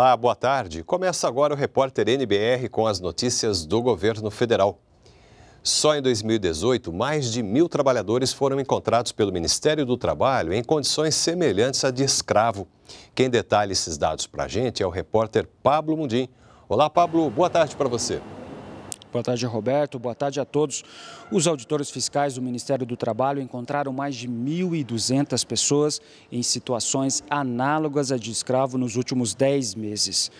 Olá, boa tarde. Começa agora o repórter NBR com as notícias do governo federal. Só em 2018, mais de mil trabalhadores foram encontrados pelo Ministério do Trabalho em condições semelhantes à de escravo. Quem detalha esses dados para a gente é o repórter Pablo Mundim. Olá, Pablo, boa tarde para você. Boa tarde, Roberto. Boa tarde a todos. Os auditores fiscais do Ministério do Trabalho encontraram mais de 1.200 pessoas em situações análogas à de escravo nos últimos 10 meses.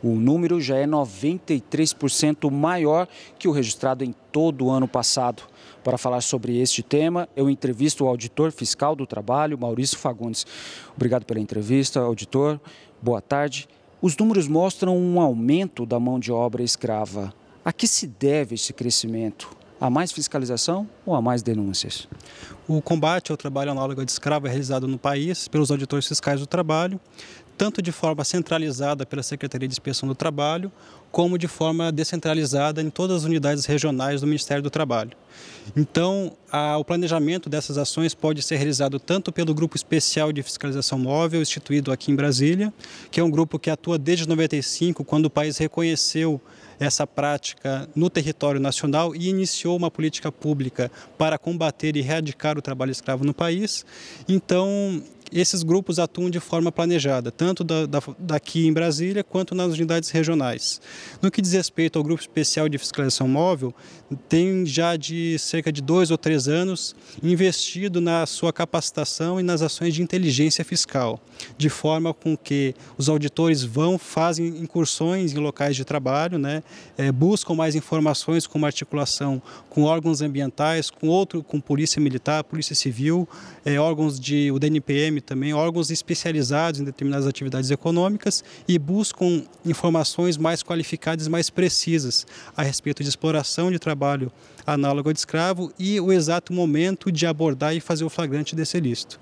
O número já é 93% maior que o registrado em todo o ano passado. Para falar sobre este tema, eu entrevisto o auditor fiscal do trabalho, Maurício Fagundes. Obrigado pela entrevista, auditor. Boa tarde. Os números mostram um aumento da mão de obra escrava. A que se deve esse crescimento? a mais fiscalização ou a mais denúncias? O combate ao trabalho análogo de escravo é realizado no país pelos auditores fiscais do trabalho, tanto de forma centralizada pela Secretaria de Inspeção do Trabalho, como de forma descentralizada em todas as unidades regionais do Ministério do Trabalho. Então, a, o planejamento dessas ações pode ser realizado tanto pelo Grupo Especial de Fiscalização Móvel, instituído aqui em Brasília, que é um grupo que atua desde 1995, quando o país reconheceu essa prática no território nacional e iniciou uma política pública para combater e erradicar o trabalho escravo no país. Então, esses grupos atuam de forma planejada, tanto da, da, daqui em Brasília quanto nas unidades regionais. No que diz respeito ao Grupo Especial de Fiscalização Móvel, tem já de cerca de dois ou três anos investido na sua capacitação e nas ações de inteligência fiscal, de forma com que os auditores vão, fazem incursões em locais de trabalho, né, é, buscam mais informações com uma articulação com órgãos ambientais, com outro, com polícia militar, polícia civil, é, órgãos de o DNPM e também órgãos especializados em determinadas atividades econômicas e buscam informações mais qualificadas e mais precisas a respeito de exploração de trabalho análogo ao de escravo e o exato momento de abordar e fazer o flagrante desse ilícito.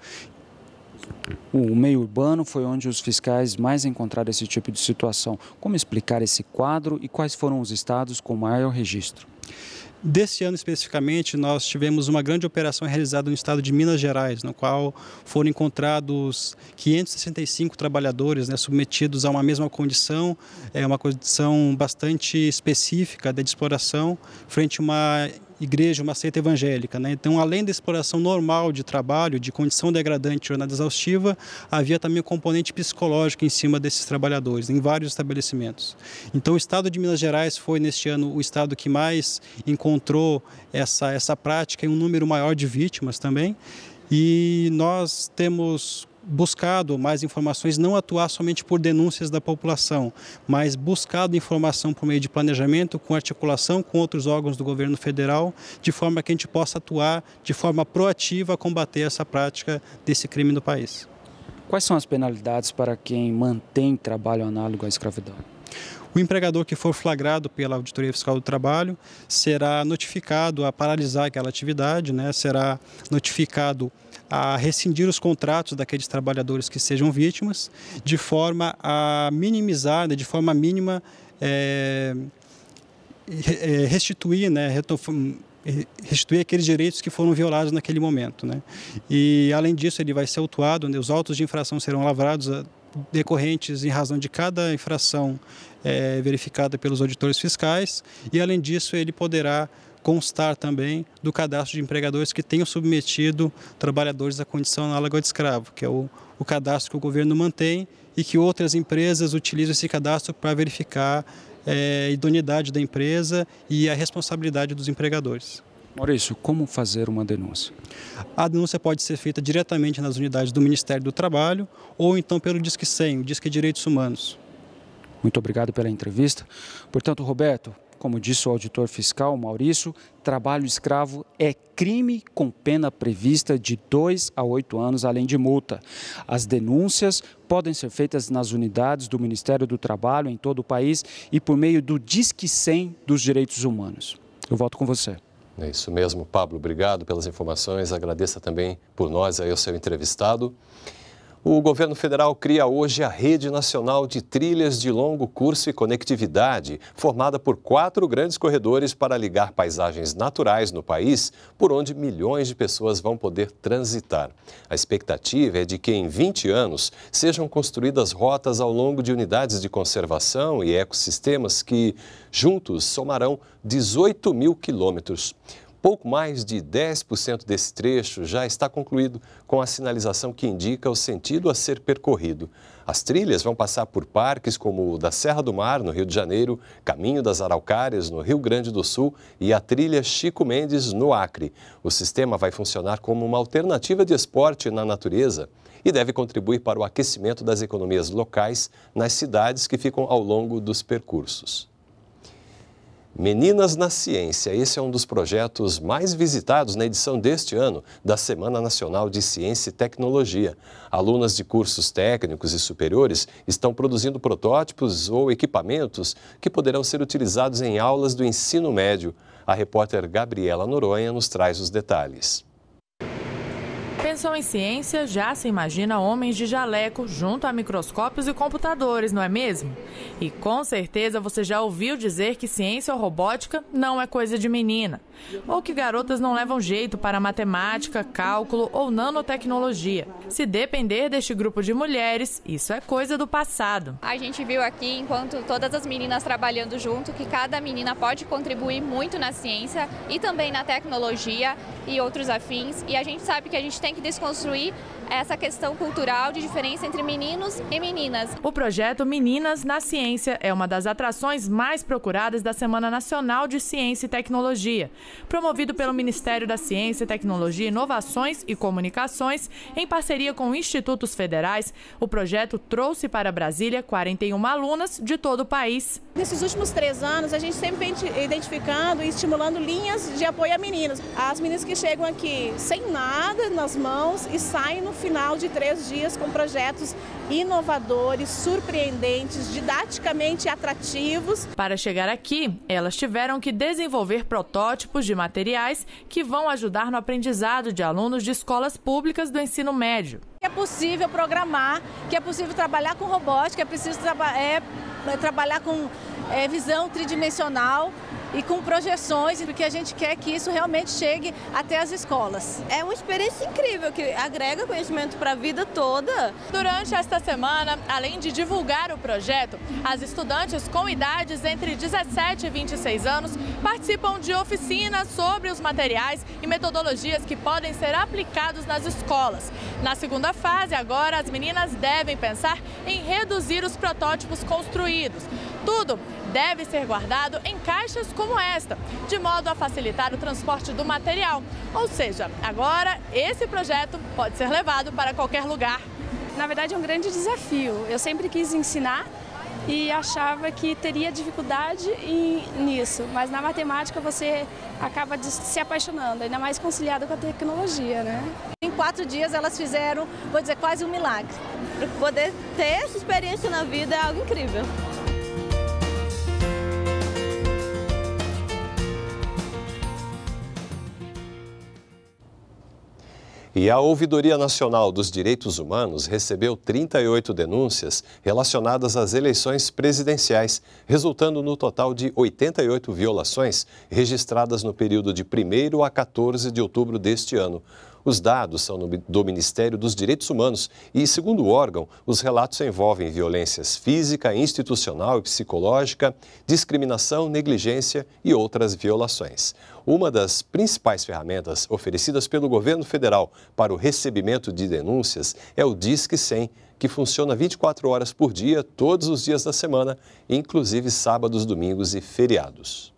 O meio urbano foi onde os fiscais mais encontraram esse tipo de situação. Como explicar esse quadro e quais foram os estados com maior registro? Desse ano especificamente, nós tivemos uma grande operação realizada no estado de Minas Gerais, no qual foram encontrados 565 trabalhadores né, submetidos a uma mesma condição, é uma condição bastante específica de exploração, frente a uma igreja, uma seita evangélica. Né? Então, além da exploração normal de trabalho, de condição degradante de jornada exaustiva, havia também o componente psicológico em cima desses trabalhadores, em vários estabelecimentos. Então, o estado de Minas Gerais foi, neste ano, o estado que mais encontrou essa, essa prática em um número maior de vítimas também. E nós temos buscado mais informações, não atuar somente por denúncias da população, mas buscado informação por meio de planejamento, com articulação com outros órgãos do governo federal, de forma que a gente possa atuar de forma proativa a combater essa prática desse crime no país. Quais são as penalidades para quem mantém trabalho análogo à escravidão? O empregador que for flagrado pela Auditoria Fiscal do Trabalho será notificado a paralisar aquela atividade, né? será notificado a rescindir os contratos daqueles trabalhadores que sejam vítimas, de forma a minimizar, né? de forma mínima, é, restituir, né? restituir aqueles direitos que foram violados naquele momento. Né? E, além disso, ele vai ser autuado, né? os autos de infração serão lavrados ah, decorrentes em razão de cada infração é, verificada pelos auditores fiscais e, além disso, ele poderá constar também do cadastro de empregadores que tenham submetido trabalhadores à condição análoga de escravo, que é o, o cadastro que o governo mantém e que outras empresas utilizam esse cadastro para verificar é, idoneidade da empresa e a responsabilidade dos empregadores. Maurício, como fazer uma denúncia? A denúncia pode ser feita diretamente nas unidades do Ministério do Trabalho ou então pelo Disque 100, o Disque Direitos Humanos. Muito obrigado pela entrevista. Portanto, Roberto, como disse o auditor fiscal Maurício, trabalho escravo é crime com pena prevista de 2 a 8 anos, além de multa. As denúncias podem ser feitas nas unidades do Ministério do Trabalho em todo o país e por meio do Disque 100 dos Direitos Humanos. Eu volto com você. É isso mesmo, Pablo. Obrigado pelas informações. Agradeça também por nós aí o seu entrevistado. O governo federal cria hoje a Rede Nacional de Trilhas de Longo Curso e Conectividade, formada por quatro grandes corredores para ligar paisagens naturais no país, por onde milhões de pessoas vão poder transitar. A expectativa é de que, em 20 anos, sejam construídas rotas ao longo de unidades de conservação e ecossistemas que, juntos, somarão 18 mil quilômetros. Pouco mais de 10% desse trecho já está concluído com a sinalização que indica o sentido a ser percorrido. As trilhas vão passar por parques como o da Serra do Mar, no Rio de Janeiro, Caminho das Araucárias, no Rio Grande do Sul e a trilha Chico Mendes, no Acre. O sistema vai funcionar como uma alternativa de esporte na natureza e deve contribuir para o aquecimento das economias locais nas cidades que ficam ao longo dos percursos. Meninas na Ciência, esse é um dos projetos mais visitados na edição deste ano da Semana Nacional de Ciência e Tecnologia. Alunas de cursos técnicos e superiores estão produzindo protótipos ou equipamentos que poderão ser utilizados em aulas do ensino médio. A repórter Gabriela Noronha nos traz os detalhes. Pensou em ciência, já se imagina homens de jaleco junto a microscópios e computadores, não é mesmo? E com certeza você já ouviu dizer que ciência ou robótica não é coisa de menina, ou que garotas não levam jeito para matemática, cálculo ou nanotecnologia. Se depender deste grupo de mulheres, isso é coisa do passado. A gente viu aqui, enquanto todas as meninas trabalhando junto, que cada menina pode contribuir muito na ciência e também na tecnologia e outros afins, e a gente sabe que a gente tem tem que desconstruir essa questão cultural de diferença entre meninos e meninas. O projeto Meninas na Ciência é uma das atrações mais procuradas da Semana Nacional de Ciência e Tecnologia, promovido pelo Ministério da Ciência, Tecnologia, Inovações e Comunicações, em parceria com institutos federais. O projeto trouxe para Brasília 41 alunas de todo o país. Nesses últimos três anos, a gente sempre vem identificando e estimulando linhas de apoio a meninas. As meninas que chegam aqui sem nada nas mãos e saem no final de três dias com projetos inovadores, surpreendentes, didaticamente atrativos. Para chegar aqui, elas tiveram que desenvolver protótipos de materiais que vão ajudar no aprendizado de alunos de escolas públicas do ensino médio. É possível programar, que é possível trabalhar com robótica, é preciso traba é, é trabalhar com é, visão tridimensional e com projeções, porque a gente quer que isso realmente chegue até as escolas. É uma experiência incrível que agrega conhecimento para a vida toda. Durante esta semana, além de divulgar o projeto, as estudantes com idades entre 17 e 26 anos participam de oficinas sobre os materiais e metodologias que podem ser aplicados nas escolas. Na segunda fase, agora, as meninas devem pensar em reduzir os protótipos construídos. Tudo deve ser guardado em caixas como esta, de modo a facilitar o transporte do material. Ou seja, agora esse projeto pode ser levado para qualquer lugar. Na verdade, é um grande desafio. Eu sempre quis ensinar e achava que teria dificuldade em, nisso, mas na matemática você acaba se apaixonando, ainda mais conciliado com a tecnologia, né? Em quatro dias elas fizeram, vou dizer, quase um milagre. Poder ter essa experiência na vida é algo incrível. E a Ouvidoria Nacional dos Direitos Humanos recebeu 38 denúncias relacionadas às eleições presidenciais, resultando no total de 88 violações registradas no período de 1 a 14 de outubro deste ano. Os dados são do Ministério dos Direitos Humanos e, segundo o órgão, os relatos envolvem violências física, institucional e psicológica, discriminação, negligência e outras violações. Uma das principais ferramentas oferecidas pelo governo federal para o recebimento de denúncias é o Disque 100, que funciona 24 horas por dia, todos os dias da semana, inclusive sábados, domingos e feriados.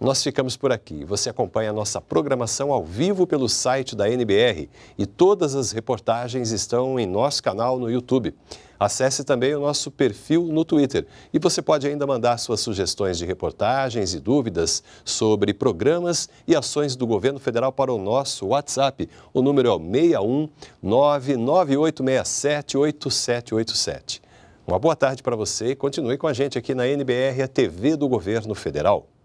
Nós ficamos por aqui. Você acompanha a nossa programação ao vivo pelo site da NBR e todas as reportagens estão em nosso canal no YouTube. Acesse também o nosso perfil no Twitter e você pode ainda mandar suas sugestões de reportagens e dúvidas sobre programas e ações do governo federal para o nosso WhatsApp. O número é 61998678787. Uma boa tarde para você e continue com a gente aqui na NBR, a TV do Governo Federal.